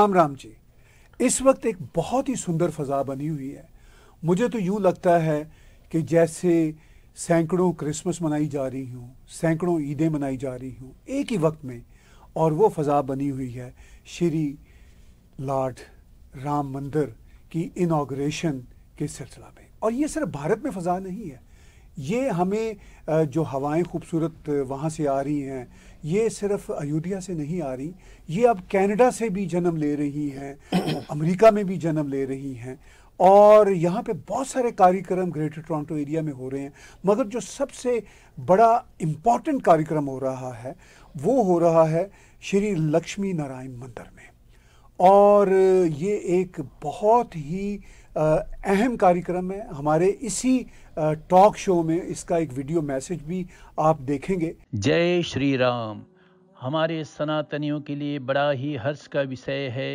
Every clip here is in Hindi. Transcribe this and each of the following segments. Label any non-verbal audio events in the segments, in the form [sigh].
राम राम जी इस वक्त एक बहुत ही सुंदर फ़जा बनी हुई है मुझे तो यूं लगता है कि जैसे सैकड़ों क्रिसमस मनाई जा रही हूँ सैकड़ों ईदें मनाई जा रही हूँ एक ही वक्त में और वो फ़जा बनी हुई है श्री लॉर्ड राम मंदिर की इनाग्रेशन के सिलसिला में और ये सिर्फ भारत में फ़जा नहीं है ये हमें जो हवाएं खूबसूरत वहाँ से आ रही हैं ये सिर्फ अयोध्या से नहीं आ रही ये अब कनाडा से भी जन्म ले रही हैं [coughs] अमेरिका में भी जन्म ले रही हैं और यहाँ पे बहुत सारे कार्यक्रम ग्रेटर टोरंटो एरिया में हो रहे हैं मगर जो सबसे बड़ा इम्पॉर्टेंट कार्यक्रम हो रहा है वो हो रहा है श्री लक्ष्मी नारायण मंदिर में और ये एक बहुत ही अहम कार्यक्रम है हमारे इसी टॉक शो में इसका एक वीडियो मैसेज भी आप देखेंगे जय श्री राम हमारे सनातनियों के लिए बड़ा ही हर्ष का विषय है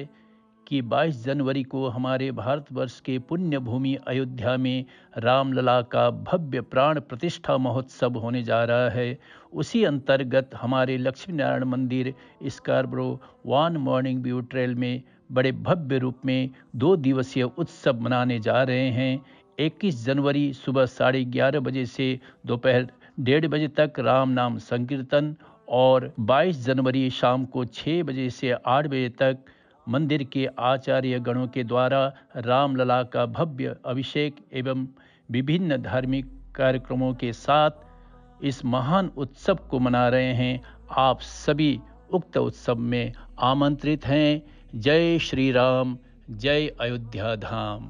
कि 22 जनवरी को हमारे भारतवर्ष के पुण्य भूमि अयोध्या में रामलला का भव्य प्राण प्रतिष्ठा महोत्सव होने जा रहा है उसी अंतर्गत हमारे लक्ष्मी नारायण मंदिर Scarborough one Morning View Trail में बड़े भव्य रूप में दो दिवसीय उत्सव मनाने जा रहे हैं 21 जनवरी सुबह साढ़े ग्यारह बजे से दोपहर डेढ़ बजे तक राम नाम संकीर्तन और 22 जनवरी शाम को 6 बजे से 8 बजे तक मंदिर के आचार्य गणों के द्वारा रामलला का भव्य अभिषेक एवं विभिन्न धार्मिक कार्यक्रमों के साथ इस महान उत्सव को मना रहे हैं आप सभी उक्त उत्सव में आमंत्रित हैं जय श्री राम जय अयोध्या धाम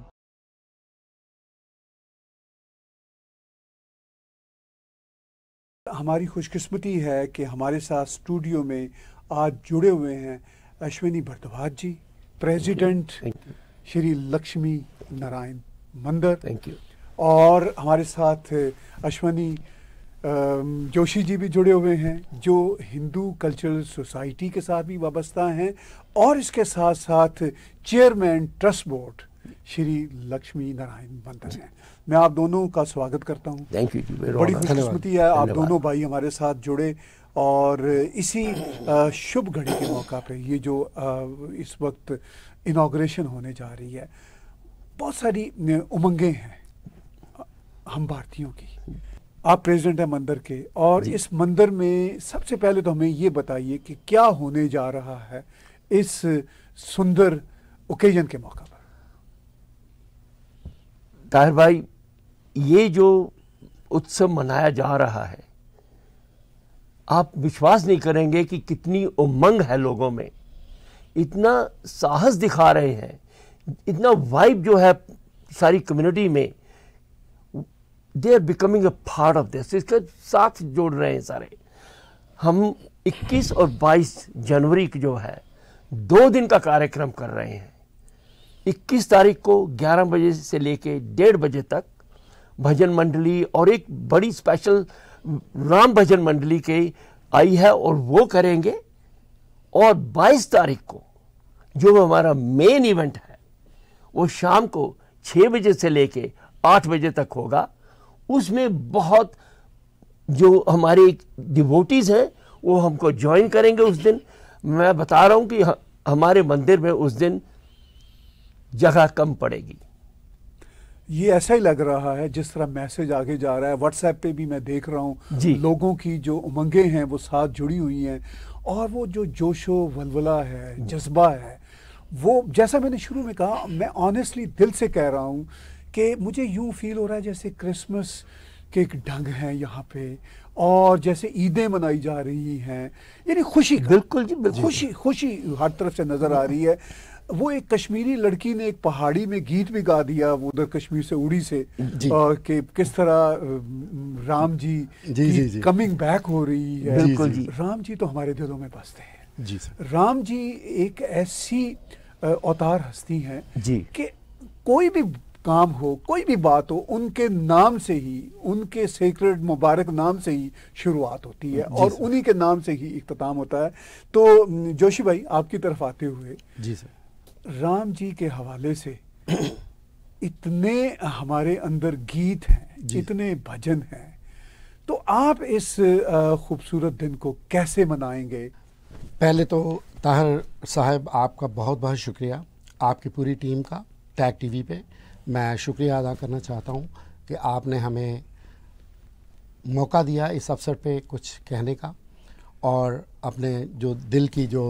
हमारी खुशकिस्मती है कि हमारे साथ स्टूडियो में आज जुड़े हुए हैं अश्विनी भरद्वाज जी प्रेसिडेंट श्री लक्ष्मी नारायण मंदिर थैंक यू और हमारे साथ अश्विनी जोशी जी भी जुड़े हुए हैं जो हिंदू कल्चरल सोसाइटी के साथ भी वाबस्ता हैं और इसके साथ साथ chairman trust board Shri Lakshmi Narayan बंदर हैं मैं आप दोनों का स्वागत करता हूं थैंक यू बड़ी खुशकस्मती है आप दोनों भाई हमारे साथ जुड़े और इसी शुभ घड़ी के मौका पे ये जो इस वक्त इनाग्रेशन होने जा रही है बहुत सारी उमंगें हैं हम भारतीयों की आप प्रेसिडेंट हैं मंदिर के और इस मंदिर में सबसे पहले तो हमें ये बताइए कि क्या होने जा रहा है इस सुंदर ओकेजन के मौका पर ताहिर भाई ये जो उत्सव मनाया जा रहा है आप विश्वास नहीं करेंगे कि कितनी उमंग है लोगों में इतना साहस दिखा रहे हैं इतना वाइब जो है सारी कम्युनिटी में they are becoming a part of this इसका साथ जोड़ रहे हैं सारे हम 21 और 22 जनवरी की जो है दो दिन का कार्यक्रम कर रहे हैं 21 तारीख को 11 बजे से लेके डेढ़ बजे तक भजन मंडली और एक बड़ी स्पेशल राम भजन मंडली के आई है और वो करेंगे और 22 तारीख को जो हमारा मेन इवेंट है वो शाम को 6 बजे से लेके 8 बजे तक होगा उसमें बहुत जो हमारे डिवोटीज़ हैं वो हमको ज्वाइन करेंगे उस दिन मैं बता रहा हूँ कि हमारे मंदिर में उस दिन जगह कम पड़ेगी ये ऐसा ही लग रहा है जिस तरह मैसेज आगे जा रहा है व्हाट्सएप पे भी मैं देख रहा हूँ लोगों की जो उमंगें हैं वो साथ जुड़ी हुई हैं और वो जो जोशो वलवला है जज्बा है वो जैसा मैंने शुरू में कहा मैं ऑनेस्टली दिल से कह रहा हूँ कि मुझे यूँ फील हो रहा है जैसे क्रिसमस के एक ढंग है यहाँ पे और जैसे ईदें मनाई जा रही हैं यानी खुशी बिल्कुल जी बिल्कुल खुशी खुशी हर तरफ से नज़र आ रही है वो एक कश्मीरी लड़की ने एक पहाड़ी में गीत भी गा दिया वो उधर कश्मीर से उड़ी से के किस तरह राम जी, जी, जी, जी कमिंग बैक हो रही है जी, जी राम जी तो हमारे दिलों में बसते हैं जी सर राम जी एक ऐसी अवतार हस्ती हैं कि कोई भी काम हो कोई भी बात हो उनके नाम से ही उनके सेक्रेट मुबारक नाम से ही शुरुआत होती है और उन्हीं के नाम से ही इख्ताम होता है तो जोशी भाई आपकी तरफ आते हुए जी सर राम जी के हवाले से [clears throat] इतने हमारे अंदर गीत हैं जितने भजन हैं तो आप इस खूबसूरत दिन को कैसे मनाएंगे पहले तो ताहर साहब आपका बहुत बहुत शुक्रिया आपकी पूरी टीम का टैग टीवी पे मैं शुक्रिया अदा करना चाहता हूँ कि आपने हमें मौका दिया इस अवसर पे कुछ कहने का और अपने जो दिल की जो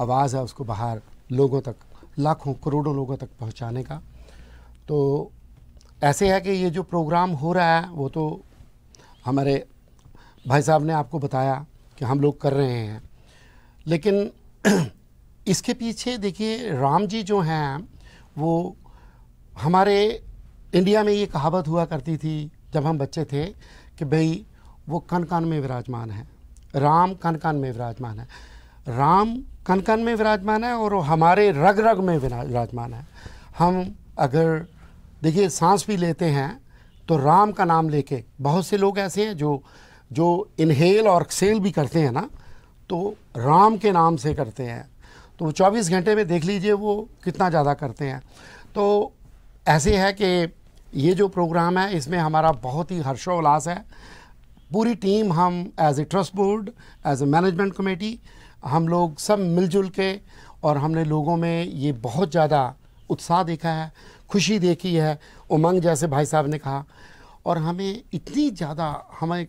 आवाज़ है उसको बाहर लोगों तक लाखों करोड़ों लोगों तक पहुंचाने का तो ऐसे है कि ये जो प्रोग्राम हो रहा है वो तो हमारे भाई साहब ने आपको बताया कि हम लोग कर रहे हैं लेकिन [clears throat] इसके पीछे देखिए राम जी जो हैं वो हमारे इंडिया में ये कहावत हुआ करती थी जब हम बच्चे थे कि भाई वो कन कान में विराजमान है राम कन कान में विराजमान है राम कन कन में विराजमान है और हमारे रग रग में विराजमान है हम अगर देखिए सांस भी लेते हैं तो राम का नाम लेके बहुत से लोग ऐसे हैं जो जो इनहेल और एक्सेल भी करते हैं ना तो राम के नाम से करते हैं तो वो चौबीस घंटे में देख लीजिए वो कितना ज़्यादा करते हैं तो ऐसे है कि ये जो प्रोग्राम है इसमें हमारा बहुत ही हर्षोल्लास है पूरी टीम हम as a trust board as a management committee हम लोग सब मिलजुल के और हमने लोगों में ये बहुत ज़्यादा उत्साह देखा है खुशी देखी है उमंग जैसे भाई साहब ने कहा और हमें इतनी ज़्यादा हमें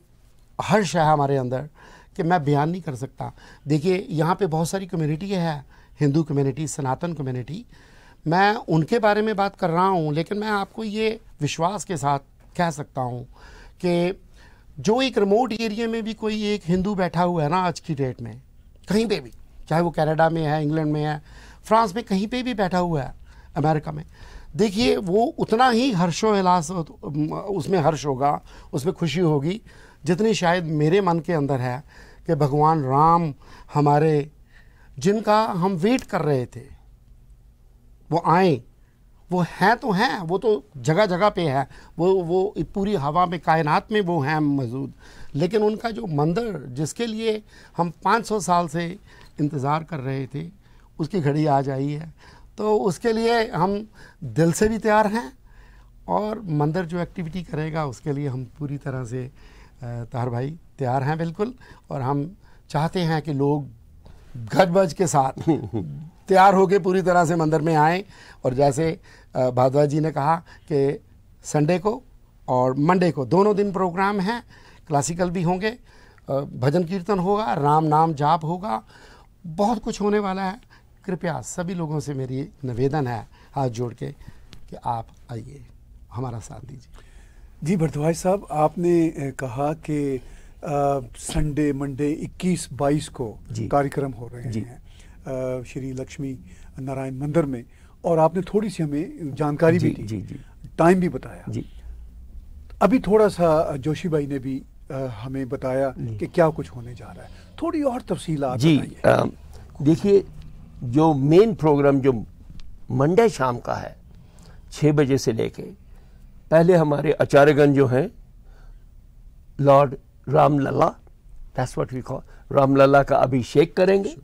हर्ष है हमारे अंदर कि मैं बयान नहीं कर सकता देखिए यहाँ पे बहुत सारी कम्युनिटी है हिंदू कम्युनिटी सनातन कम्युनिटी मैं उनके बारे में बात कर रहा हूँ लेकिन मैं आपको ये विश्वास के साथ कह सकता हूँ कि जो एक रिमोट एरिया में भी कोई एक हिंदू बैठा हुआ है ना आज की डेट में कहीं पे भी चाहे वो कनाडा में है इंग्लैंड में है फ्रांस में कहीं पे भी बैठा हुआ है अमेरिका में देखिए वो उतना ही हर्षो हलास उसमें हर्ष होगा उसमें खुशी होगी जितनी शायद मेरे मन के अंदर है कि भगवान राम हमारे जिनका हम वेट कर रहे थे वो आए वो हैं तो हैं वो तो जगह जगह पे हैं वो वो पूरी हवा में कायनात में वो हैं मौजूद लेकिन उनका जो मंदिर जिसके लिए हम 500 साल से इंतज़ार कर रहे थे उसकी घड़ी आ जाई है तो उसके लिए हम दिल से भी तैयार हैं और मंदिर जो एक्टिविटी करेगा उसके लिए हम पूरी तरह से तहर भाई तैयार हैं बिल्कुल और हम चाहते हैं कि लोग गज बज के साथ [laughs] तैयार होकर पूरी तरह से मंदिर में आएँ और जैसे भादवा जी ने कहा कि संडे को और मंडे को दोनों दिन प्रोग्राम हैं क्लासिकल भी होंगे भजन कीर्तन होगा राम नाम जाप होगा बहुत कुछ होने वाला है कृपया सभी लोगों से मेरी निवेदन है हाथ जोड़ के कि आप आइए हमारा साथ दीजिए जी भरद्वाज साहब आपने कहा कि संडे मंडे 21 22 को कार्यक्रम हो रहे हैं श्री लक्ष्मी नारायण मंदिर में और आपने थोड़ी सी हमें जानकारी जी, भी दी टाइम भी बताया जी अभी थोड़ा सा जोशी भाई ने भी आ, हमें बताया कि क्या कुछ होने जा रहा है थोड़ी और तफसील आप जी देखिए जो मेन प्रोग्राम जो मंडे शाम का है छः बजे से लेके पहले हमारे आचार्यगंज जो हैं lord Ram that's what we call Ramlala का अभिषेक करेंगे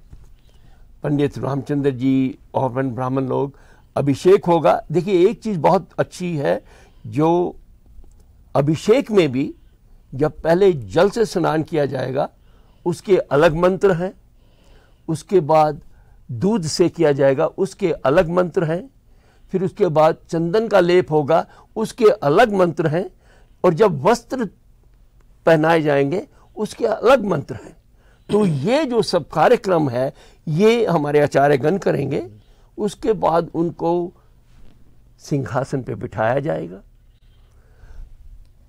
पंडित रामचंद्र जी और ब्राह्मण लोग अभिषेक होगा देखिए एक चीज़ बहुत अच्छी है जो अभिषेक में भी जब पहले जल से स्नान किया जाएगा उसके अलग मंत्र हैं उसके बाद दूध से किया जाएगा उसके अलग मंत्र हैं फिर उसके बाद चंदन का लेप होगा उसके अलग मंत्र हैं और जब वस्त्र पहनाए जाएंगे उसके अलग मंत्र हैं तो ये जो सब कार्यक्रम है ये हमारे आचार्य गण करेंगे उसके बाद उनको सिंहासन पे बिठाया जाएगा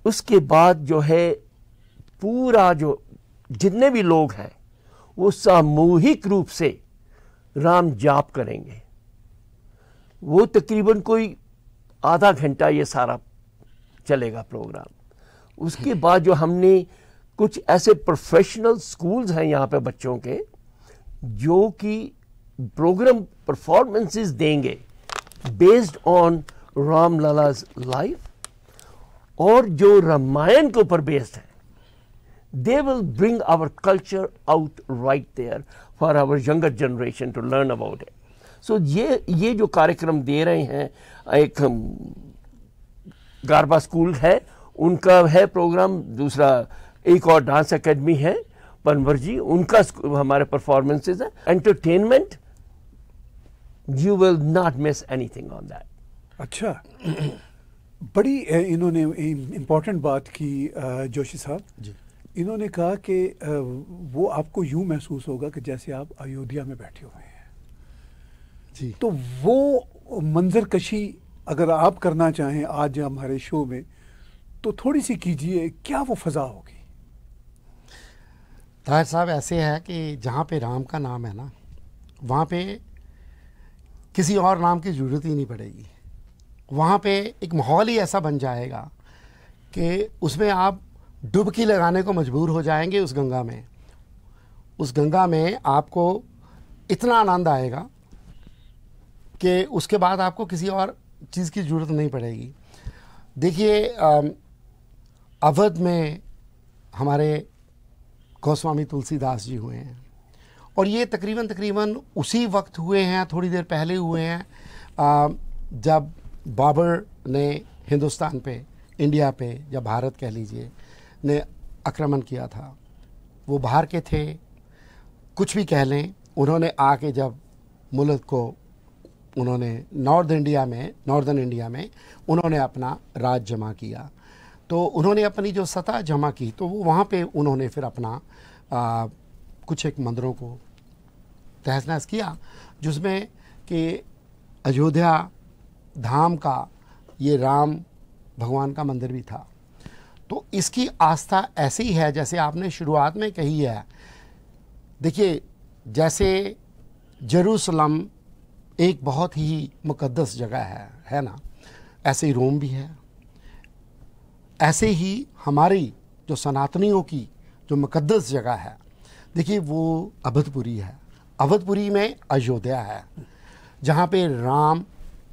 उसके बाद जो है पूरा जो जितने भी लोग हैं वो सामूहिक रूप से राम जाप करेंगे वो तकरीबन कोई आधा घंटा ये सारा चलेगा प्रोग्राम उसके बाद जो हमने कुछ ऐसे प्रोफेशनल स्कूल्स हैं यहाँ पे बच्चों के जो कि प्रोग्राम परफॉर्मेंसेस देंगे based on Ram Lalla's life और जो रामायण के ऊपर बेस्ड है they will bring our culture out right there for our younger generation to learn about it so ये ये जो कार्यक्रम दे रहे हैं एक गारबा स्कूल है उनका है प्रोग्राम दूसरा एक और डांस एकेडमी है पनवर जी उनका हमारे परफॉर्मेंसेज है entertainment you will not miss anything on that अच्छा बड़ी इन्होंने इम्पोर्टेंट बात की जोशी साहब इन्होंने कहा कि वो आपको यूं महसूस होगा कि जैसे आप अयोध्या में बैठे हुए हैं जी तो वो मंजर कशी अगर आप करना चाहें आज हमारे शो में तो थोड़ी सी कीजिए क्या वो फजा होगी ताहिर साहब ऐसे है कि जहाँ पे राम का नाम है ना वहाँ पे किसी और नाम की ज़रूरत ही नहीं पड़ेगी वहाँ पे एक माहौल ही ऐसा बन जाएगा कि उसमें आप डुबकी लगाने को मजबूर हो जाएंगे उस गंगा में उस गंगा में आपको इतना आनंद आएगा कि उसके बाद आपको किसी और चीज़ की ज़रूरत नहीं पड़ेगी देखिए अवध में हमारे गोस्वामी तुलसीदास जी हुए हैं और ये तकरीबन तकरीबन उसी वक्त हुए हैं थोड़ी देर पहले हुए हैं आ, जब बाबर ने हिंदुस्तान पे इंडिया पे या भारत कह लीजिए ने आक्रमण किया था वो बाहर के थे कुछ भी कह लें उन्होंने आके जब मुल्क को उन्होंने नॉर्थ इंडिया में नॉर्दर्न इंडिया में उन्होंने अपना राज जमा किया तो उन्होंने अपनी जो सतह जमा की तो वो वहाँ पे उन्होंने फिर अपना आ, कुछ एक मंदिरों को तहस नहस किया जिसमें कि अयोध्या धाम का ये राम भगवान का मंदिर भी था तो इसकी आस्था ऐसी है जैसे आपने शुरुआत में कही है देखिए जैसे जरूसलम एक बहुत ही मुकद्दस जगह है है ना ऐसे ही रोम भी है ऐसे ही हमारी जो सनातनियों की जो मुकदस जगह है देखिए वो अवधपुरी है अवधपुरी में अयोध्या है जहाँ पे राम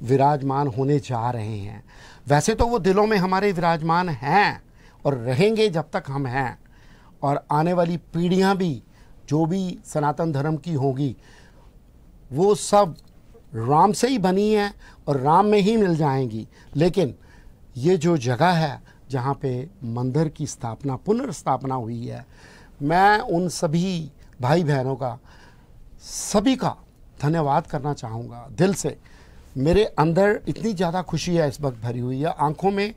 विराजमान होने जा रहे हैं वैसे तो वो दिलों में हमारे विराजमान हैं और रहेंगे जब तक हम हैं और आने वाली पीढ़ियाँ भी जो भी सनातन धर्म की होगी वो सब राम से ही बनी है और राम में ही मिल जाएंगी लेकिन ये जो जगह है जहाँ पे मंदिर की स्थापना पुनर्स्थापना हुई है मैं उन सभी भाई बहनों का सभी का धन्यवाद करना चाहूँगा दिल से मेरे अंदर इतनी ज़्यादा खुशी है इस वक्त भरी हुई है आँखों में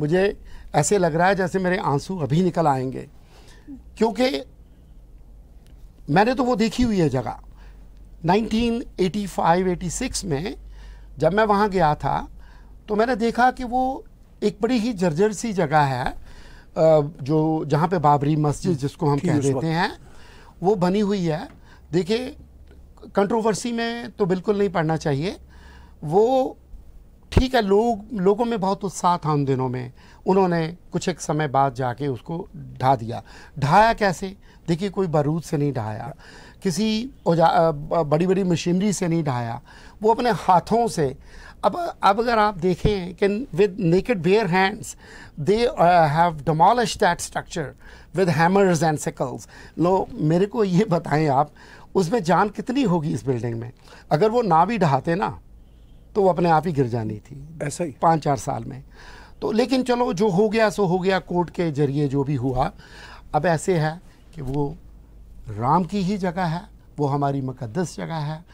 मुझे ऐसे लग रहा है जैसे मेरे आंसू अभी निकल आएंगे क्योंकि मैंने तो वो देखी हुई है जगह 1985-86 में जब मैं वहाँ गया था तो मैंने देखा कि वो एक बड़ी ही जर्जर सी जगह है जो जहाँ पे बाबरी मस्जिद जिसको हम कह देते हैं वो बनी हुई है देखिए कंट्रोवर्सी में तो बिल्कुल नहीं पढ़ना चाहिए वो ठीक है लोग लोगों में बहुत उत्साह था उन दिनों में उन्होंने कुछ एक समय बाद जाके उसको ढा दिया ढाया कैसे देखिए कोई बारूद से नहीं ढाया किसी बड़ी बड़ी मशीनरी से नहीं ढाया वो अपने हाथों से अब अब अगर आप देखें कि with naked bare hands they have demolish that structure with hammers and sickles लो मेरे को ये बताएं आप उसमें जान कितनी होगी इस बिल्डिंग में अगर वो ना भी ढहाते ना तो वो अपने आप ही गिर जानी थी ऐसा ही पाँच चार साल में तो लेकिन चलो जो हो गया सो हो गया कोर्ट के जरिए जो भी हुआ अब ऐसे है कि वो राम की ही जगह है वो हमारी मुकदस जगह है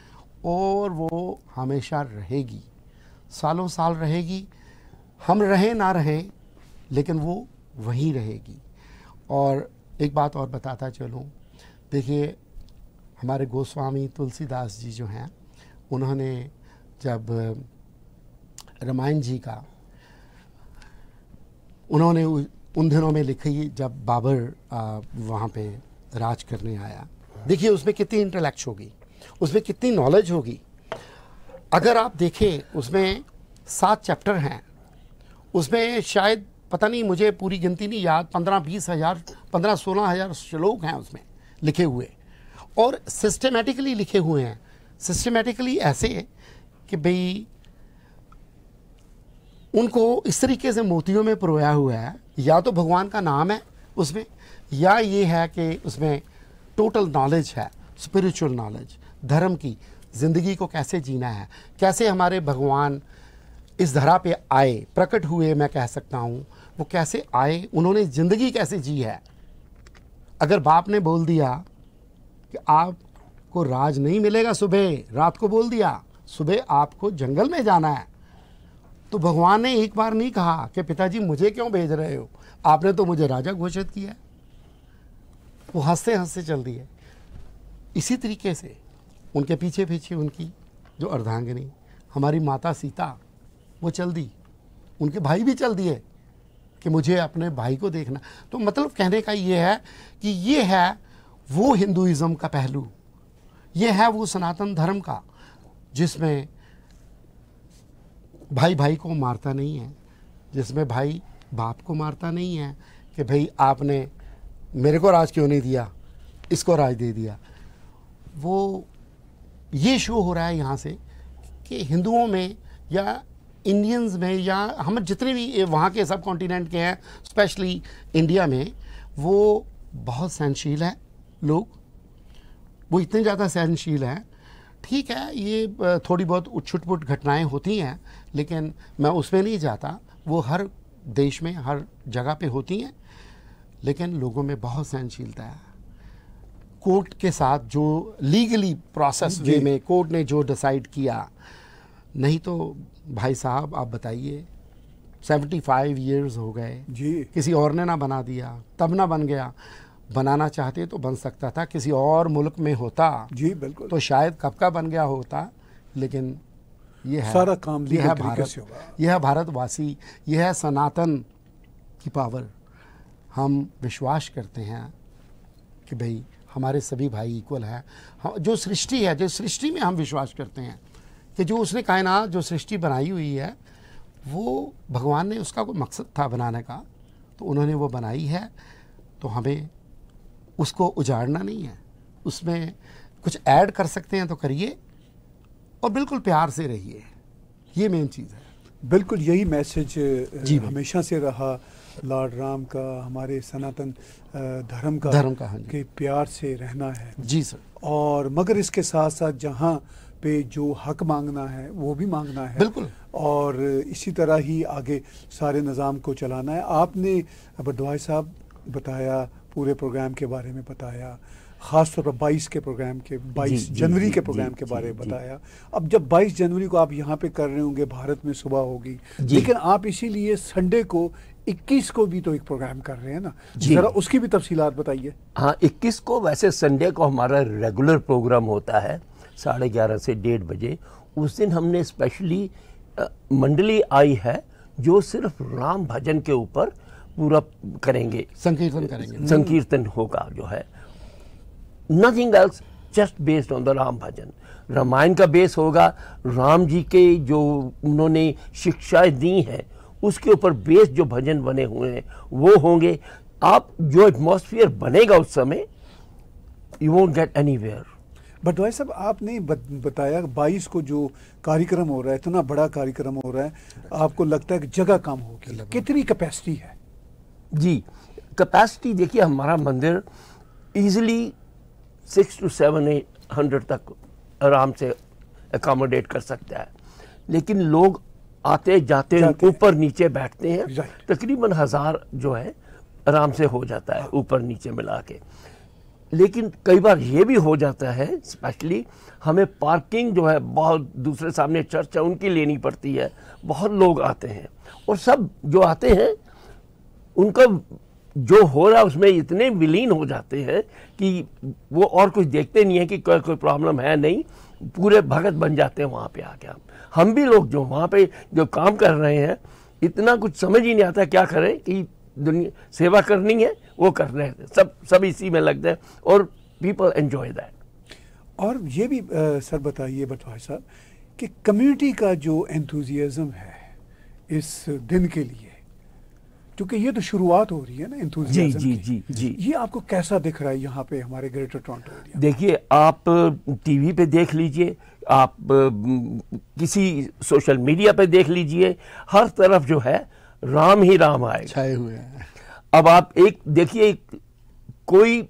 और वो हमेशा रहेगी सालों साल रहेगी हम रहें ना रहें लेकिन वो वहीं रहेगी और एक बात और बताता चलूँ देखिए हमारे गोस्वामी तुलसीदास जी जो हैं उन्होंने जब रामायण जी का उन्होंने उन दिनों में लिखी जब बाबर वहाँ पे राज करने आया देखिए उसमें कितनी इंटेलेक्ट होगी उसमें कितनी नॉलेज होगी अगर आप देखें उसमें सात चैप्टर हैं उसमें शायद पता नहीं मुझे पूरी गिनती नहीं याद पंद्रह बीस हज़ार पंद्रह सोलह हज़ार श्लोक हैं उसमें लिखे हुए और सिस्टमेटिकली लिखे हुए हैं सिस्टमेटिकली ऐसे कि भाई उनको इस तरीके से मोतियों में परोया हुआ है या तो भगवान का नाम है उसमें या ये है कि उसमें टोटल नॉलेज है स्पिरिचुअल नॉलेज धर्म की ज़िंदगी को कैसे जीना है कैसे हमारे भगवान इस धरा पे आए प्रकट हुए मैं कह सकता हूँ वो कैसे आए उन्होंने ज़िंदगी कैसे जी है अगर बाप ने बोल दिया कि आपको राज नहीं मिलेगा सुबह रात को बोल दिया सुबह आपको जंगल में जाना है तो भगवान ने एक बार नहीं कहा कि पिताजी मुझे क्यों भेज रहे हो आपने तो मुझे राजा घोषित किया वो हंसते हंसते चल दिए इसी तरीके से उनके पीछे पीछे उनकी जो अर्धांगिनी हमारी माता सीता वो चल दी उनके भाई भी चल दिए कि मुझे अपने भाई को देखना तो मतलब कहने का ये है कि ये है वो हिंदुज़म का पहलू ये है वो सनातन धर्म का जिसमें भाई भाई को मारता नहीं है जिसमें भाई बाप को मारता नहीं है कि भाई आपने मेरे को राज क्यों नहीं दिया इसको राज दे दिया वो ये शो हो रहा है यहाँ से कि हिंदुओं में या इंडियंस में या हम जितने भी वहाँ के सब कॉन्टीनेंट के हैं स्पेशली इंडिया में वो बहुत सहनशील है लोग वो इतने ज़्यादा सहनशील हैं ठीक है ये थोड़ी बहुत उछुटपुट घटनाएं होती हैं लेकिन मैं उसमें नहीं जाता वो हर देश में हर जगह पे होती हैं लेकिन लोगों में बहुत सहनशीलता है कोर्ट के साथ जो लीगली प्रोसेस वे में कोर्ट ने जो डिसाइड किया नहीं तो भाई साहब आप बताइए 75 ईयर्स हो गए जी किसी और ने ना बना दिया तब ना बन गया बनाना चाहते तो बन सकता था किसी और मुल्क में होता जी बिल्कुल तो शायद कब का बन गया होता लेकिन यह है सारा काम यह है भारत यह है भारतवासी यह है सनातन की पावर हम विश्वास करते हैं कि भाई हमारे सभी भाई इक्वल हैं हाँ, जो सृष्टि है जो सृष्टि में हम विश्वास करते हैं कि जो उसने कायनात जो सृष्टि बनाई हुई है वो भगवान ने उसका कोई मकसद था बनाने का तो उन्होंने वो बनाई है तो हमें उसको उजाड़ना नहीं है उसमें कुछ ऐड कर सकते हैं तो करिए और बिल्कुल प्यार से रहिए ये मेन चीज़ है बिल्कुल यही मैसेज हमेशा से रहा लॉर्ड राम का हमारे सनातन धर्म का धर्म का हाँ के प्यार से रहना है जी सर और मगर इसके साथ साथ जहाँ पे जो हक मांगना है वो भी मांगना है बिल्कुल और इसी तरह ही आगे सारे निज़ाम को चलाना है आपने बडवाई साहब बताया पूरे प्रोग्राम के बारे में बताया ख़ास तौर पर बाईस के प्रोग्राम के बाईस जनवरी के प्रोग्राम के बारे में बताया अब जब बाईस जनवरी को आप यहाँ पे कर रहे होंगे भारत में सुबह होगी लेकिन आप इसीलिए संडे को इक्कीस को भी तो एक प्रोग्राम कर रहे हैं ना जरा उसकी भी तफसीलात बताइए हाँ इक्कीस को वैसे संडे को हमारा रेगुलर प्रोग्राम होता है साढ़े ग्यारह से डेढ़ बजे उस दिन हमने स्पेशली मंडली आई है जो सिर्फ राम भजन के ऊपर पूरा करेंगे संकीर्तन करेंगे संकीर्तन होगा जो है nothing else just based on the Ram bhajan Ramayan का बेस होगा राम जी के जो उन्होंने शिक्षाएं दी हैं उसके ऊपर बेस जो भजन बने हुए हैं वो होंगे आप जो एटमोसफियर बनेगा उस समय you won't get anywhere but भाई साहब आपने बताया बाईस को जो कार्यक्रम हो रहा है इतना बड़ा कार्यक्रम हो रहा है आपको लगता है कि जगह कम होगी कितनी कैपेसिटी है जी कैपेसिटी देखिए हमारा मंदिर easily six two seven eight hundred तक आराम से एकोमोडेट कर सकता है लेकिन लोग आते जाते ऊपर नीचे बैठते हैं तकरीबन हज़ार जो है आराम से हो जाता है ऊपर नीचे मिला के लेकिन कई बार ये भी हो जाता है स्पेशली हमें पार्किंग जो है बहुत दूसरे सामने चर्च है उनकी लेनी पड़ती है बहुत लोग आते हैं और सब जो आते हैं उनका जो हो रहा है उसमें इतने विलीन हो जाते हैं कि वो और कुछ देखते नहीं है कि कोई कोई प्रॉब्लम है नहीं पूरे भगत बन जाते हैं वहाँ पे आके हम हम भी लोग जो वहाँ पे जो काम कर रहे हैं इतना कुछ समझ ही नहीं आता क्या करें कि दुनिया सेवा करनी है वो कर रहे हैं सब सब इसी में लगते हैं और पीपल एन्जॉय दैट और ये भी आ, सर बताइए बटवाज साहब कि कम्युनिटी का जो एंथुजियाज़म है इस दिन के लिए क्योंकि ये तो शुरुआत हो रही है ना इंथुजियाज्म जी जी जी जी ये आपको कैसा दिख रहा है यहाँ पे हमारे ग्रेटर टोरंटो देखिए आप टीवी पे देख लीजिए आप किसी सोशल मीडिया पे देख लीजिए हर तरफ जो है राम ही राम आए छाए हुए हैं अब आप एक देखिए कोई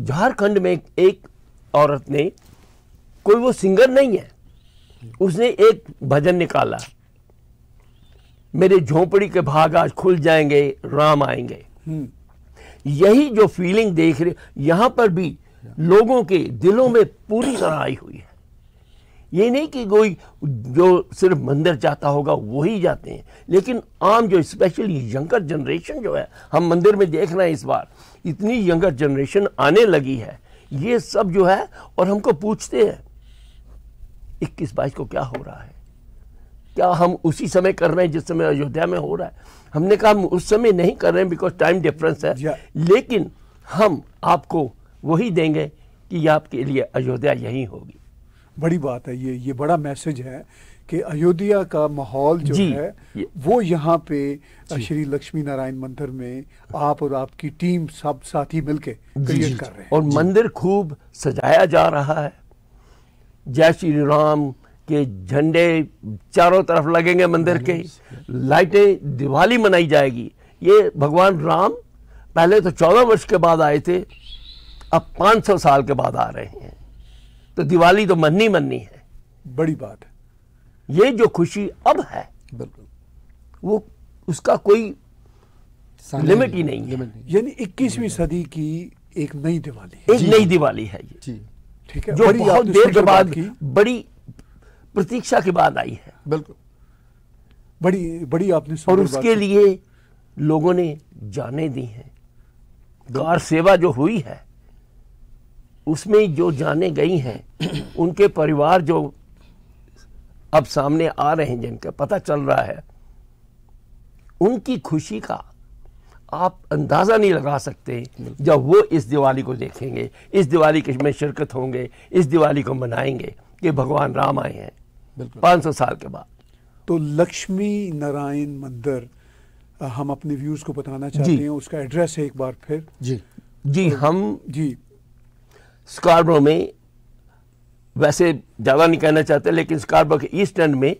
झारखंड में एक औरत ने कोई वो सिंगर नहीं है उसने एक भजन निकाला मेरे झोंपड़ी के भाग आज खुल जाएंगे राम आएंगे हम्म। यही जो फीलिंग देख रहे यहां पर भी लोगों के दिलों में पूरी तरह आई हुई है ये नहीं कि कोई जो सिर्फ मंदिर जाता होगा वही जाते हैं लेकिन आम जो स्पेशली यंगर जनरेशन जो है हम मंदिर में देख रहे हैं इस बार इतनी यंगर जनरेशन आने लगी है ये सब जो है और हमको पूछते हैं इक्कीस बाईस को क्या हो रहा है क्या हम उसी समय कर रहे हैं जिस समय अयोध्या में हो रहा है हमने कहा हम उस समय नहीं कर रहे हैं बिकॉज टाइम डिफरेंस है लेकिन हम आपको वही देंगे कि आपके लिए अयोध्या यही होगी बड़ी बात है ये ये बड़ा मैसेज है कि अयोध्या का माहौल जो है वो यहाँ पे श्री लक्ष्मी नारायण मंदिर में आप और आपकी टीम सब साथी मिलके क्रिएट कर रहे हैं और मंदिर खूब सजाया जा रहा है जय श्री राम कि झंडे चारों तरफ लगेंगे मंदिर के लाइटें दिवाली मनाई जाएगी ये भगवान राम पहले तो चौदह वर्ष के बाद आए थे अब पाँच सौ साल के बाद आ रहे हैं तो दिवाली तो मननी मननी है बड़ी बात है ये जो खुशी अब है बिल्कुल वो उसका कोई लिमिट ही नहीं है यानी इक्कीसवीं सदी की एक नई दिवाली एक नई दिवाली है ये ठीक है जो बहुत देर के बाद की बड़ी प्रतीक्षा के बाद आई है बिल्कुल बड़ी बड़ी आपने और उसके लिए लोगों ने जाने दी हैं द्वार सेवा जो हुई है उसमें जो जाने गई हैं उनके परिवार जो अब सामने आ रहे हैं जिनका पता चल रहा है उनकी खुशी का आप अंदाज़ा नहीं लगा सकते जब वो इस दिवाली को देखेंगे इस दिवाली के में शिरकत होंगे इस दिवाली को मनाएंगे कि भगवान राम आए हैं पाँच सौ साल के बाद तो लक्ष्मी नारायण मंदिर हम अपने व्यूज को बताना चाहते हैं उसका एड्रेस है एक बार फिर जी जी तो हम जी स्कारबरो में वैसे ज़्यादा नहीं कहना चाहते लेकिन स्कारबरो के ईस्ट एंड में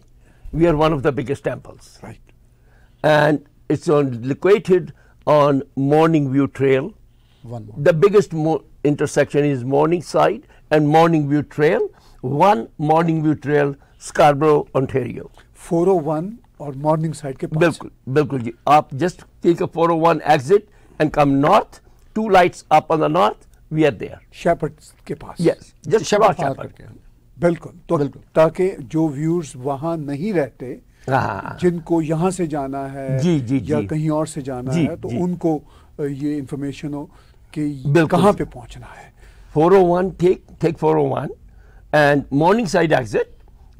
we are one of the biggest temples right and it's on located on Morning View Trail the biggest intersection is Morningside and Morning View Trail one Morning View Trail Scarborough O 401 और मॉर्निंग साइड के पास बिल्कुल बिल्कुल जी आप just take a 401 exit and come north to lights up on the north we are there Sheppard के पास यस जस्ट शेपर्ड के बिल्कुल तो बिल्कुल ताकि जो व्यूअर्स वहां नहीं रहते हाँ, हाँ, हाँ। जिनको यहाँ से जाना है जी, जी, या जी, कहीं और से जाना जी, है तो जी, उनको ये इंफॉर्मेशन हो कि कहाँ पे पहुंचना है 401 O one 401 Morningside exit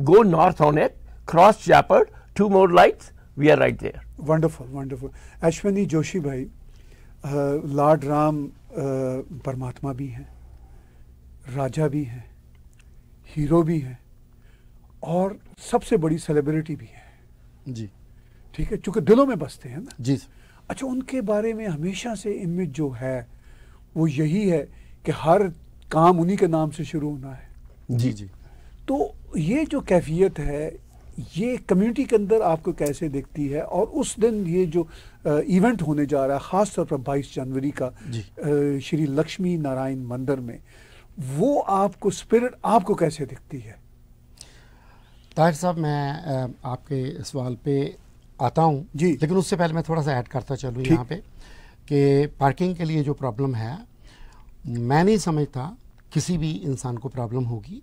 go north on it, cross Chappard, two more lights, we are right there. Wonderful, wonderful. Ashwani Joshi bhai, uh, Lord Ram uh, परमात्मा भी हैं राजा भी हैं हीरो भी हैं और सबसे badi celebrity bhi hai. Ji. ठीक है चूंकि दिलों में बसते हैं ना जी अच्छा उनके बारे में हमेशा से इमेज जो है वो यही है कि हर काम उन्हीं के नाम से शुरू होना है जी जी तो ये जो कैफियत है ये कम्युनिटी के अंदर आपको कैसे दिखती है और उस दिन ये जो आ, इवेंट होने जा रहा है ख़ास तौर पर 22 जनवरी का श्री लक्ष्मी नारायण मंदिर में वो आपको स्पिरिट आपको कैसे दिखती है ताहिर साहब मैं आपके सवाल पे आता हूँ जी लेकिन उससे पहले मैं थोड़ा सा ऐड करता चलूँ यहाँ पे कि पार्किंग के लिए जो प्रॉब्लम है मैं नहीं समझता किसी भी इंसान को प्रॉब्लम होगी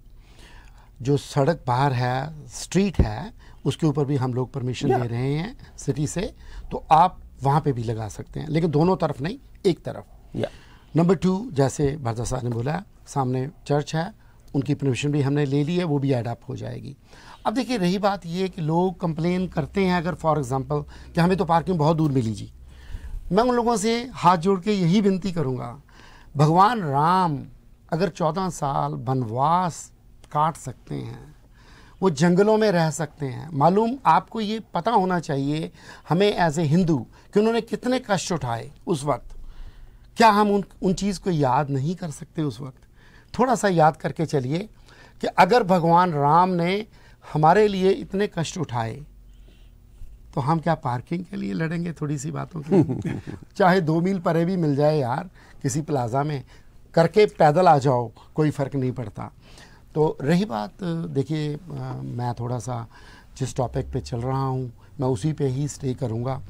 जो सड़क बाहर है स्ट्रीट है उसके ऊपर भी हम लोग परमिशन दे रहे हैं सिटी से तो आप वहाँ पे भी लगा सकते हैं लेकिन दोनों तरफ नहीं एक तरफ नंबर टू जैसे भारदा साहब ने बोला सामने चर्च है उनकी परमिशन भी हमने ले ली है वो भी अडाप्ट हो जाएगी अब देखिए रही बात ये कि लोग कंप्लेन करते हैं अगर फॉर एग्ज़ाम्पल कि हमें तो पार्किंग बहुत दूर मिली जी मैं उन लोगों से हाथ जोड़ के यही विनती करूँगा भगवान राम अगर चौदह साल वनवास काट सकते हैं वो जंगलों में रह सकते हैं मालूम आपको ये पता होना चाहिए हमें एज ए हिंदू कि उन्होंने कितने कष्ट उठाए उस वक्त क्या हम उन उन चीज़ को याद नहीं कर सकते उस वक्त थोड़ा सा याद करके चलिए कि अगर भगवान राम ने हमारे लिए इतने कष्ट उठाए तो हम क्या पार्किंग के लिए लड़ेंगे थोड़ी सी बातों की [laughs] चाहे दो मील परे भी मिल जाए यार किसी प्लाजा में करके पैदल आ जाओ कोई फ़र्क नहीं पड़ता तो रही बात देखिए मैं थोड़ा सा जिस टॉपिक पे चल रहा हूँ मैं उसी पे ही स्टे करूँगा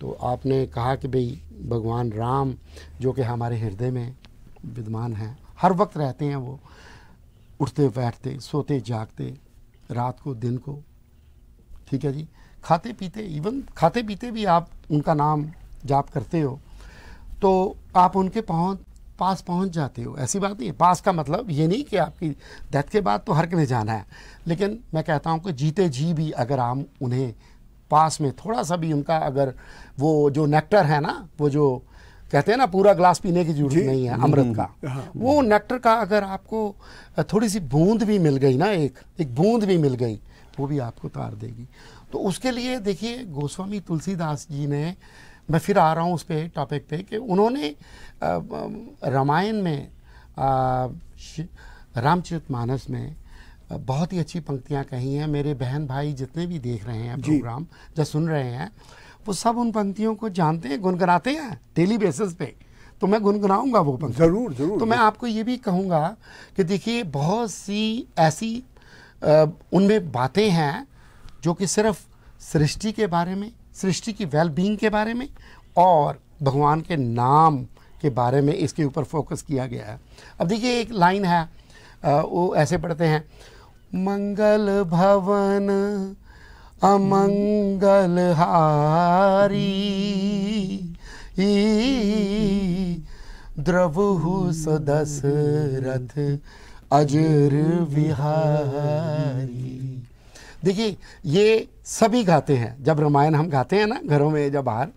तो आपने कहा कि भाई भगवान राम जो कि हमारे हृदय में विद्यमान हैं हर वक्त रहते हैं वो उठते बैठते सोते जागते रात को दिन को ठीक है जी खाते पीते इवन खाते पीते भी आप उनका नाम जाप करते हो तो आप उनके पहुँच पास पहुंच जाते हो ऐसी बात नहीं है पास का मतलब ये नहीं कि आपकी डेथ के बाद तो हर किने जाना है लेकिन मैं कहता हूँ कि जीते जी भी अगर हम उन्हें पास में थोड़ा सा भी उनका अगर वो जो नेक्टर है ना वो जो कहते हैं ना पूरा ग्लास पीने की जरूरत नहीं है अमृत का हम्म। हाँ। वो नेक्टर का अगर आपको थोड़ी सी बूंद भी मिल गई ना एक एक बूंद भी मिल गई वो भी आपको तार देगी तो उसके लिए देखिए गोस्वामी तुलसीदास जी ने मैं फिर आ रहा हूँ उस पर टॉपिक पे कि उन्होंने रामायण में रामचरित मानस में बहुत ही अच्छी पंक्तियाँ कही हैं मेरे बहन भाई जितने भी देख रहे हैं प्रोग्राम जो सुन रहे हैं वो सब उन पंक्तियों को जानते हैं गुनगुनाते हैं डेली बेसिस पे तो मैं गुनगुनाऊंगा वो पंक्ति ज़रूर ज़रूर तो मैं आपको ये भी कहूँगा कि देखिए बहुत सी ऐसी उनमें बातें हैं जो कि सिर्फ सृष्टि के बारे में सृष्टि की वेलबींग के बारे में और भगवान के नाम के बारे में इसके ऊपर फोकस किया गया है अब देखिए एक लाइन है वो ऐसे पढ़ते हैं मंगल भवन अमंगल हारी द्रवहु सदस रथ अजर विहारी देखिए ये सभी गाते हैं जब रामायण हम गाते हैं ना घरों में जब बाहर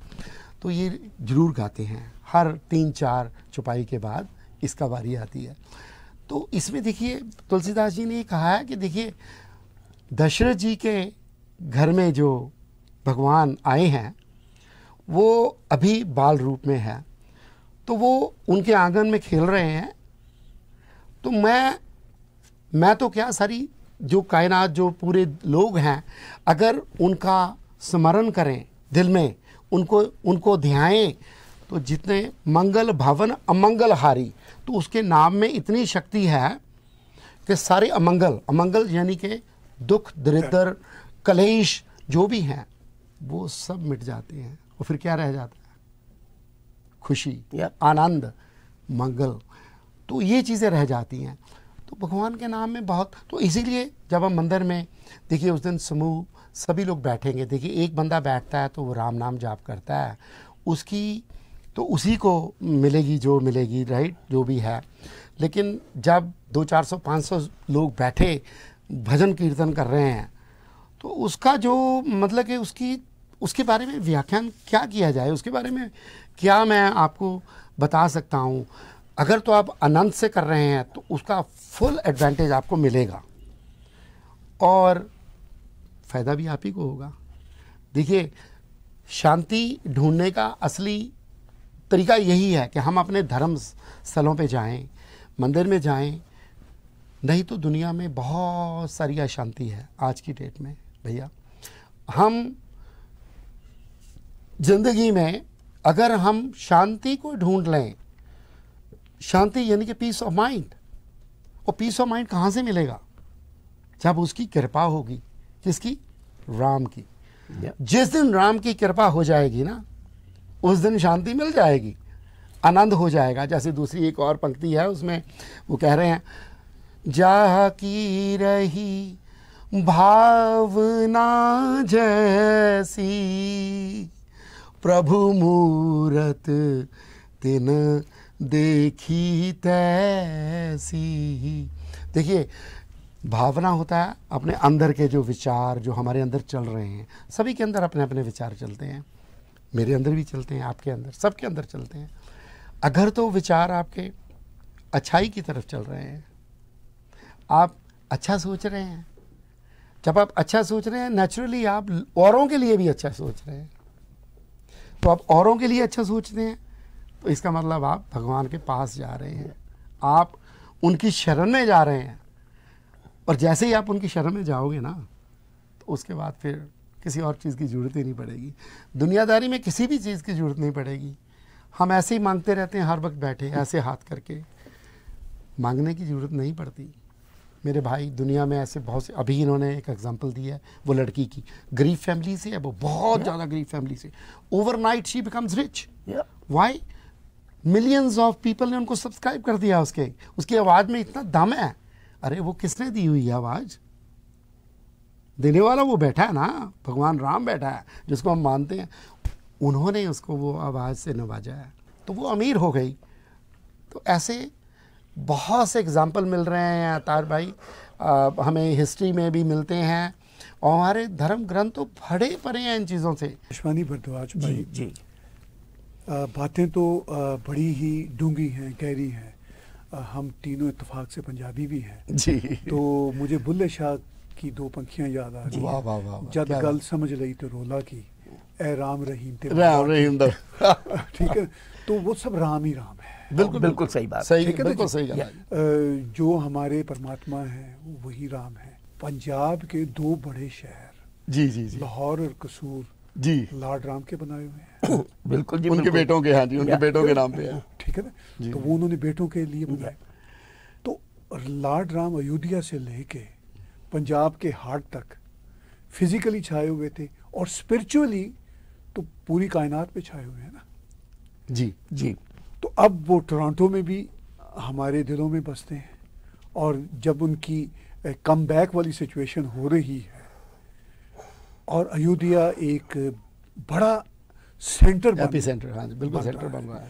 तो ये जरूर गाते हैं हर तीन चार छुपाई के बाद इसका बारी आती है तो इसमें देखिए तुलसीदास जी ने ये कहा है कि देखिए दशरथ जी के घर में जो भगवान आए हैं वो अभी बाल रूप में है तो वो उनके आंगन में खेल रहे हैं तो मैं मैं तो क्या सारी जो कायनात जो पूरे लोग हैं अगर उनका स्मरण करें दिल में उनको उनको ध्याएं तो जितने मंगल भवन अमंगल हारी तो उसके नाम में इतनी शक्ति है कि सारे अमंगल अमंगल यानी कि दुख दरिद्र कलेश जो भी हैं वो सब मिट जाते हैं और फिर क्या रह जाता है खुशी या आनंद मंगल तो ये चीज़ें रह जाती हैं तो भगवान के नाम में बहुत तो इसीलिए जब हम मंदिर में देखिए उस दिन समूह सभी लोग बैठेंगे देखिए एक बंदा बैठता है तो वो राम नाम जाप करता है उसकी तो उसी को मिलेगी जो मिलेगी राइट जो भी है लेकिन जब दो चार सौ पाँच सौ लोग बैठे भजन कीर्तन कर रहे हैं तो उसका जो मतलब कि उसकी उसके बारे में व्याख्यान क्या किया जाए उसके बारे में क्या मैं आपको बता सकता हूँ अगर तो आप आनंद से कर रहे हैं तो उसका फुल एडवांटेज आपको मिलेगा और फ़ायदा भी आप ही को होगा देखिए शांति ढूंढने का असली तरीका यही है कि हम अपने धर्म स्थलों पे जाएं मंदिर में जाएं नहीं तो दुनिया में बहुत सारी अशांति है आज की डेट में भैया हम जिंदगी में अगर हम शांति को ढूंढ लें शांति यानी कि पीस ऑफ माइंड और पीस ऑफ माइंड कहाँ से मिलेगा जब उसकी कृपा होगी किसकी राम की yeah. जिस दिन राम की कृपा हो जाएगी ना उस दिन शांति मिल जाएगी आनंद हो जाएगा जैसे दूसरी एक और पंक्ति है उसमें वो कह रहे हैं जा की रही भावना जैसी प्रभु मूरत तिन देखी तैसी देखिए भावना होता है अपने अंदर के जो विचार जो हमारे अंदर चल रहे हैं सभी के अंदर अपने अपने विचार चलते हैं मेरे अंदर भी चलते हैं आपके अंदर सबके अंदर चलते हैं अगर तो विचार आपके अच्छाई की तरफ चल रहे हैं आप अच्छा सोच रहे हैं जब आप अच्छा सोच रहे हैं नेचुरली आप औरों के लिए भी अच्छा सोच रहे हैं तो आप औरों के लिए अच्छा सोचते हैं तो इसका मतलब आप भगवान के पास जा रहे हैं आप उनकी शरण में जा रहे हैं और जैसे ही आप उनकी शरण में जाओगे ना तो उसके बाद फिर किसी और चीज़ की ज़रूरत ही नहीं पड़ेगी दुनियादारी में किसी भी चीज़ की ज़रूरत नहीं पड़ेगी हम ऐसे ही मांगते रहते हैं हर वक्त बैठे ऐसे हाथ करके मांगने की ज़रूरत नहीं पड़ती मेरे भाई दुनिया में ऐसे बहुत से अभी इन्होंने एक एग्जांपल दिया है वो लड़की की गरीब फैमिली से है वो बहुत ज़्यादा गरीब फैमिली से overnight she becomes rich why millions of people ने उनको सब्सक्राइब कर दिया उसके उसकी आवाज में इतना दम है अरे वो किसने दी हुई है आवाज देने वाला वो बैठा है ना भगवान राम बैठा है जिसको हम मानते हैं उन्होंने उसको वो आवाज़ से नवाजा है तो वो अमीर हो गई तो ऐसे बहुत से एग्ज़ाम्पल मिल रहे हैं अतार भाई आ, हमें हिस्ट्री में भी मिलते हैं और हमारे धर्म ग्रंथ तो भरे पड़े हैं इन चीज़ों से पर तो भाई जी, जी। बातें तो बड़ी ही डूंगी हैं गहरी हैं हम तीनों इतफाक से पंजाबी भी हैं जी तो मुझे बुल्ले शाह की दो पंखियाँ याद आ रही वाह वाह वाह जब गल समझ रही तो रोला की ए राम रहीम ते राम रहीम तो। [laughs] ठीक है तो वो सब राम ही राम है बिल्कुल बिल्कुल सही बात सही ठीक है बिल्कुल सही बात जो हमारे परमात्मा है वही राम है पंजाब के दो बड़े शहर जी जी जी लाहौर और कसूर जी लॉर्ड राम के बनाए हुए हैं [coughs] बिल्कुल जी उनके बेटों के हाँ जी उनके बेटों के नाम पे है ठीक है ना तो वो उन्होंने बेटों के लिए बनाए तो लॉर्ड राम अयोध्या से लेके पंजाब के हार्ट तक फिजिकली छाए हुए थे और स्पिरिचुअली तो पूरी कायनात पे छाए हुए हैं ना जी जी तो अब वो टोरंटो में भी हमारे दिलों में बसते हैं और जब उनकी कम बैक वाली सिचुएशन हो रही है और अयोध्या एक बड़ा सेंटर बन हाँ सेंटर हाँ बिल्कुल सेंटर बन रहा है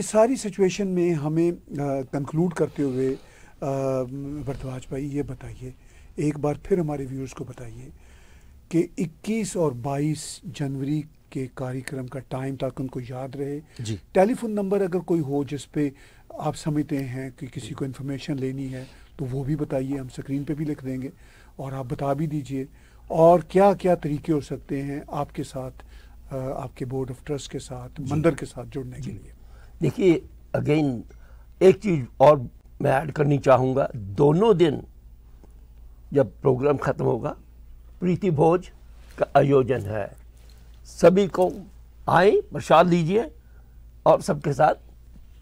इस सारी सिचुएशन में हमें कंक्लूड करते हुए भरद्वाज भाई ये बताइए एक बार फिर हमारे व्यूअर्स को बताइए कि 21 और 22 जनवरी के कार्यक्रम का टाइम ताकि उनको याद रहे जी टेलीफोन नंबर अगर कोई हो जिस पे आप समझते हैं कि किसी को इन्फॉर्मेशन लेनी है तो वो भी बताइए हम स्क्रीन पे भी लिख देंगे और आप बता भी दीजिए और क्या क्या तरीके हो सकते हैं आपके साथ आपके बोर्ड ऑफ ट्रस्ट के साथ मंदिर के साथ जुड़ने के लिए देखिए अगेन एक चीज़ और मैं ऐड करनी चाहूँगा दोनों दिन जब प्रोग्राम ख़त्म होगा प्रीति भोज का आयोजन है सभी को आए प्रसाद लीजिए और सबके साथ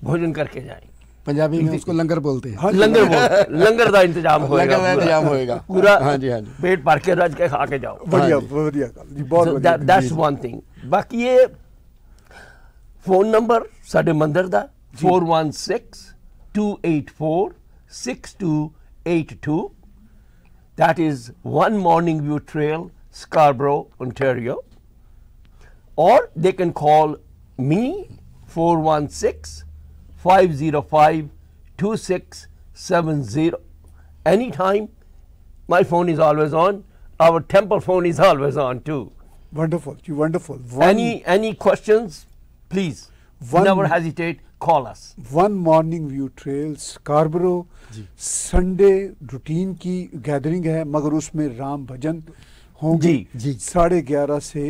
भोजन करके जाएं पंजाबी में उसको लंगर बोलते हैं लंगर बोल लंगर का इंतजाम होएगा लंगर का इंतजाम होएगा पूरा हाँ जी हाँ जी पेट भर के रज के खा के जाओ बढ़िया बढ़िया बहुत दैट्स वन थिंग बाकी ये फोन नंबर ਸਾਡੇ ਮੰਦਰ ਦਾ 4162846282 that is one morning view trail scarborough ontario or they can call me 416 505 2670 anytime my phone is always on our temple phone is always on too wonderful you wonderful one any any questions please one, never hesitate call us one morning view trails, Carborough. Sunday routine की gathering है मगर उसमें राम भजन होंगे जी, जी। साढ़े ग्यारह se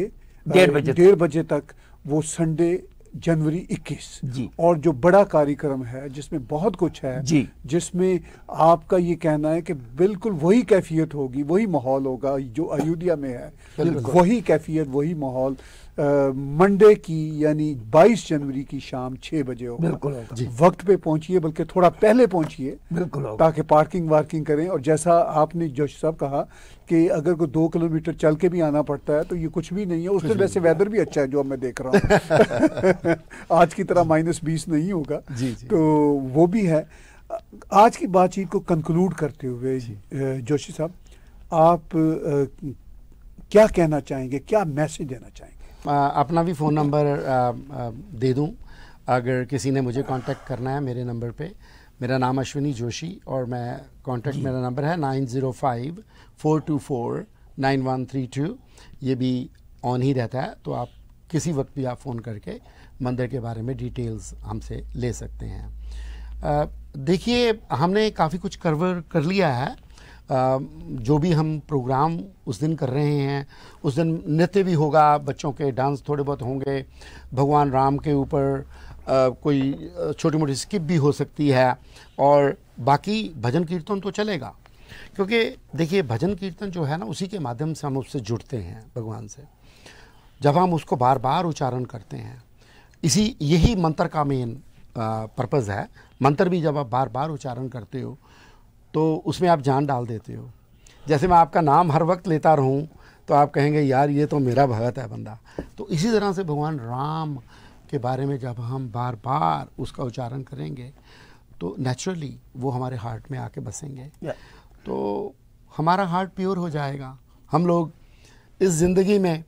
डेढ़ बजे uh, baje tak wo sunday. जनवरी 21 जी और जो बड़ा कार्यक्रम है जिसमें बहुत कुछ है जी जिसमें आपका ये कहना है कि बिल्कुल वही कैफियत होगी वही माहौल होगा जो अयोध्या में है वही कैफियत वही माहौल मंडे की यानी 22 जनवरी की शाम 6 बजे होगा बिल्कुल वक्त पे पहुंचिए बल्कि थोड़ा पहले पहुंचिए बिल्कुल ताकि पार्किंग वार्किंग करें और जैसा आपने जोश साहब कहा कि अगर को दो किलोमीटर चल के भी आना पड़ता है तो ये कुछ भी नहीं है उस दिन वैसे वेदर भी अच्छा है जो मैं देख रहा हूँ [laughs] आज की तरह माइनस बीस नहीं होगा जी। तो वो भी है आज की बातचीत को कंक्लूड करते हुए जोशी साहब आप क्या कहना चाहेंगे क्या मैसेज देना चाहेंगे अपना भी फ़ोन नंबर दे दूँ अगर किसी ने मुझे कांटेक्ट करना है मेरे नंबर पे मेरा नाम अश्विनी जोशी और मैं कांटेक्ट मेरा नंबर है nine zero five four two four nine one three two ये भी ऑन ही रहता है तो आप किसी वक्त भी आप फ़ोन करके मंदिर के बारे में डिटेल्स हमसे ले सकते हैं देखिए हमने काफ़ी कुछ करवर कर लिया है जो भी हम प्रोग्राम उस दिन कर रहे हैं उस दिन नृत्य भी होगा बच्चों के डांस थोड़े बहुत होंगे भगवान राम के ऊपर कोई छोटी मोटी स्किप भी हो सकती है और बाकी भजन कीर्तन तो चलेगा क्योंकि देखिए भजन कीर्तन जो है ना उसी के माध्यम से हम उससे जुड़ते हैं भगवान से जब हम उसको बार बार उच्चारण करते हैं इसी यही मंत्र का मेन पर्पज़ है मंत्र भी जब आप बार बार उच्चारण करते हो तो उसमें आप जान डाल देते हो जैसे मैं आपका नाम हर वक्त लेता रहूं तो आप कहेंगे यार ये तो मेरा भगत है बंदा तो इसी तरह से भगवान राम के बारे में जब हम बार बार उसका उच्चारण करेंगे तो नेचुरली वो हमारे हार्ट में आके बसेंगे तो हमारा हार्ट प्योर हो जाएगा हम लोग इस ज़िंदगी में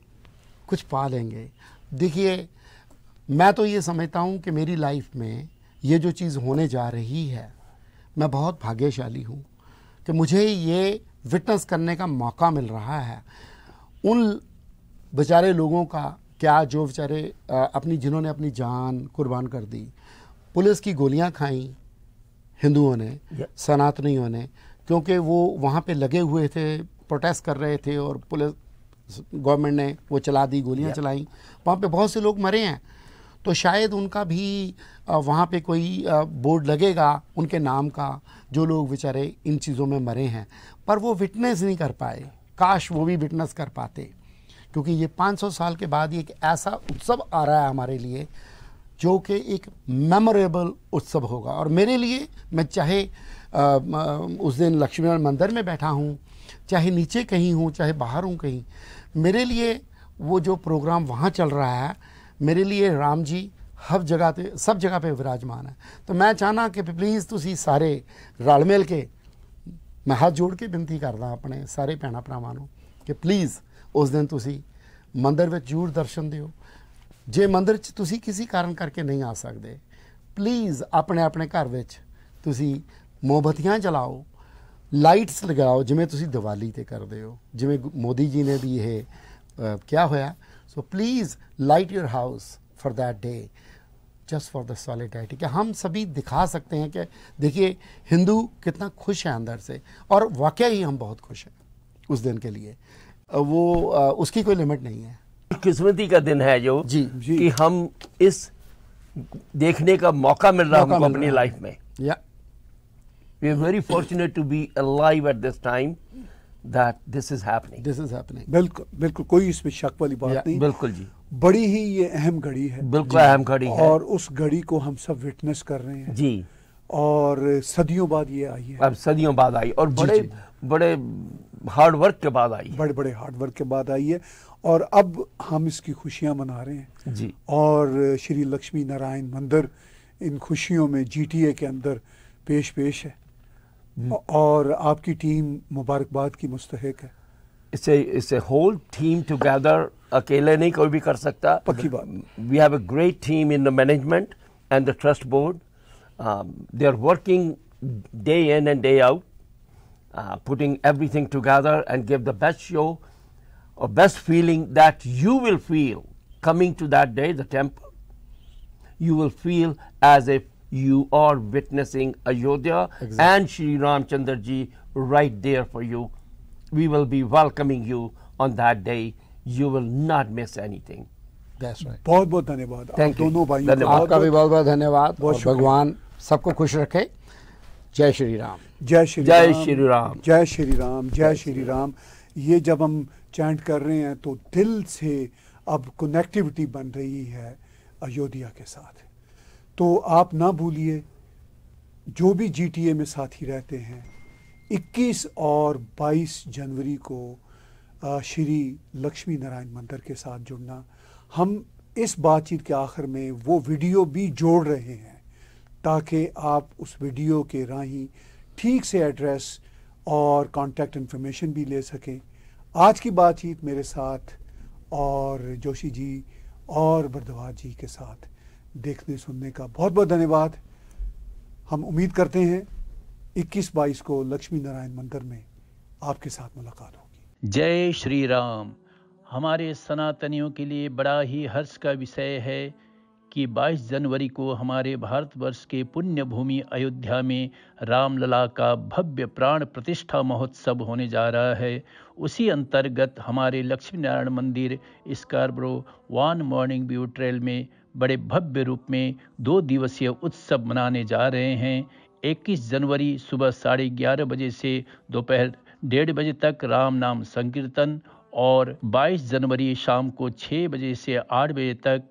कुछ पा लेंगे देखिए मैं तो ये समझता हूँ कि मेरी लाइफ में ये जो चीज़ होने जा रही है मैं बहुत भाग्यशाली हूँ कि मुझे ये विटनेस करने का मौका मिल रहा है उन बेचारे लोगों का क्या जो बेचारे अपनी जिन्होंने अपनी जान कुर्बान कर दी पुलिस की गोलियां खाई हिंदुओं ने सनातनियों ने क्योंकि वो वहाँ पे लगे हुए थे प्रोटेस्ट कर रहे थे और पुलिस गवर्नमेंट ने वो चला दी गोलियां चलाई वहाँ पे बहुत से लोग मरे हैं तो शायद उनका भी वहाँ पे कोई बोर्ड लगेगा उनके नाम का जो लोग बेचारे इन चीज़ों में मरे हैं पर वो विटनेस नहीं कर पाए काश वो भी विटनेस कर पाते क्योंकि ये 500 साल के बाद एक ऐसा उत्सव आ रहा है हमारे लिए जो कि एक मेमोरेबल उत्सव होगा और मेरे लिए मैं चाहे उस दिन लक्ष्मी मंदिर में बैठा हूँ चाहे नीचे कहीं हूँ चाहे बाहर हूँ कहीं मेरे लिए वो जो प्रोग्राम वहाँ चल रहा है ਮੇਰੇ ਲਈ ਰਾਮ ਜੀ ਹਰ ਜਗ੍ਹਾ ਤੇ ਸਭ ਜਗ੍ਹਾ ਤੇ ਵਿਰਾਜਮਾਨ ਹੈ ਤਾਂ ਮੈਂ ਚਾਹਨਾ ਕਿ ਪਲੀਜ਼ ਤੁਸੀਂ ਸਾਰੇ ਰਲ ਮਿਲ ਕੇ ਮੈਂ ਹੱਥ ਜੋੜ ਕੇ ਬੇਨਤੀ ਕਰਦਾ ਆਪਣੇ ਸਾਰੇ ਭੈਣਾ ਭਰਾਵਾਂ ਨੂੰ ਕਿ ਪਲੀਜ਼ ਉਸ ਦਿਨ ਤੁਸੀਂ ਮੰਦਰ ਵਿੱਚ ਜੂਰ ਦਰਸ਼ਨ ਦਿਓ ਜੇ ਮੰਦਰ 'ਚ ਤੁਸੀਂ ਕਿਸੇ ਕਾਰਨ ਕਰਕੇ ਨਹੀਂ ਆ ਸਕਦੇ ਪਲੀਜ਼ ਆਪਣੇ ਆਪਣੇ ਘਰ ਵਿੱਚ ਤੁਸੀਂ ਮੋਮਬਤੀਆਂ ਜਲਾਓ ਲਾਈਟਸ ਲਗਾਓ ਜਿਵੇਂ ਤੁਸੀਂ ਦੀਵਾਲੀ ਤੇ ਕਰਦੇ ਹੋ ਜਿਵੇਂ ਮੋਦੀ ਜੀ ਨੇ ਵੀ ਇਹ ਕਿਹਾ ਹੋਇਆ so please light your house for that day just for the solidarity कि हम सभी दिखा सकते हैं कि देखिए हिंदू कितना खुश है अंदर से और वाकई ही हम बहुत खुश हैं उस दिन के लिए वो उसकी कोई लिमिट नहीं है किस्मती का दिन है जो जी, जी कि हम इस देखने का मौका मिल रहा है अपनी लाइफ में या we are very fortunate to be alive at this time that this is happening this is happening बिल्कुल बिल्कुल कोई इसमें शक वाली बात yeah, नहीं बिल्कुल जी बड़ी ही ये अहम घड़ी है बिल्कुल अहम घड़ी है और उस घड़ी को हम सब विटनेस कर रहे हैं जी और सदियों बाद ये आई है अब सदियों बाद आई और बड़े बड़े हार्ड वर्क के बाद आई है बड़े बड़े हार्ड वर्क के बाद आई है और अब हम इसकी खुशियां मना रहे हैं जी और श्री लक्ष्मी नारायण मंदिर इन खुशियों में जीटीए के अंदर पेश पेश है और आपकी टीम मुबारकबाद की मुस्तक है इसे इसे होल टीम टुगेदर अकेले नहीं कोई भी कर सकता पक्की बात we have a great team in the management and the trust board they are working day in and day out putting everything together and give the best show और best feeling that you will feel coming to that day, the temple, you will feel as if you are witnessing Ayodhya exactly. and Sri Ramchandra ji right there for you. We will be welcoming you on that day. You will not miss anything. That's right. बहुत बहुत धन्यवाद आप दोनों भाइयों आपका भी बहुत बहुत धन्यवाद भगवान सबको खुश रखे जय श्री राम जय श्री जय श्री राम जय श्री राम जय श्री राम ये जब हम चैंट कर रहे हैं तो दिल से अब कनेक्टिविटी बन रही है अयोध्या के साथ तो आप ना भूलिए जो भी जीटीए में साथी रहते हैं 21 और 22 जनवरी को श्री लक्ष्मी नारायण मंदिर के साथ जुड़ना हम इस बातचीत के आखिर में वो वीडियो भी जोड़ रहे हैं ताकि आप उस वीडियो के राही ठीक से एड्रेस और कांटेक्ट इन्फॉर्मेशन भी ले सकें आज की बातचीत मेरे साथ और जोशी जी और बरदवार जी के साथ देखने सुनने का बहुत बहुत धन्यवाद हम उम्मीद करते हैं 21 बाईस को लक्ष्मी नारायण मंदिर में आपके साथ मुलाकात होगी जय श्री राम हमारे सनातनियों के लिए बड़ा ही हर्ष का विषय है कि 22 जनवरी को हमारे भारतवर्ष के पुण्य भूमि अयोध्या में रामलला का भव्य प्राण प्रतिष्ठा महोत्सव होने जा रहा है उसी अंतर्गत हमारे लक्ष्मी नारायण मंदिर Scarborough one Morning View Trail में बड़े भव्य रूप में दो दिवसीय उत्सव मनाने जा रहे हैं 21 जनवरी सुबह साढ़े ग्यारह बजे से दोपहर डेढ़ बजे तक राम नाम संकीर्तन और 22 जनवरी शाम को 6 बजे से 8 बजे तक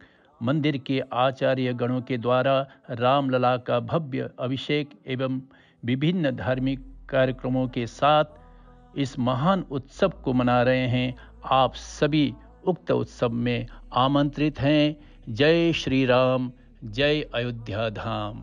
मंदिर के आचार्य गणों के द्वारा रामलला का भव्य अभिषेक एवं विभिन्न धार्मिक कार्यक्रमों के साथ इस महान उत्सव को मना रहे हैं आप सभी उक्त उत्सव में आमंत्रित हैं जय श्री राम जय अयोध्या धाम